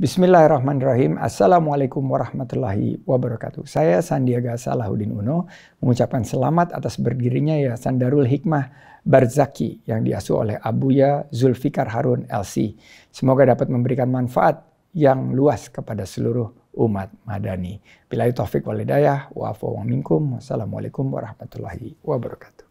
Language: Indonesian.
Bismillahirrahmanirrahim. Assalamualaikum warahmatullahi wabarakatuh. Saya Sandiaga Salahuddin Uno mengucapkan selamat atas berdirinya ya Sandarul Hikmah Barzaki yang diasuh oleh Abuya Zulfikar Harun LC. Semoga dapat memberikan manfaat yang luas kepada seluruh umat Madani. Bila taufik walidayah, wa wa minkum. Wassalamualaikum warahmatullahi wabarakatuh.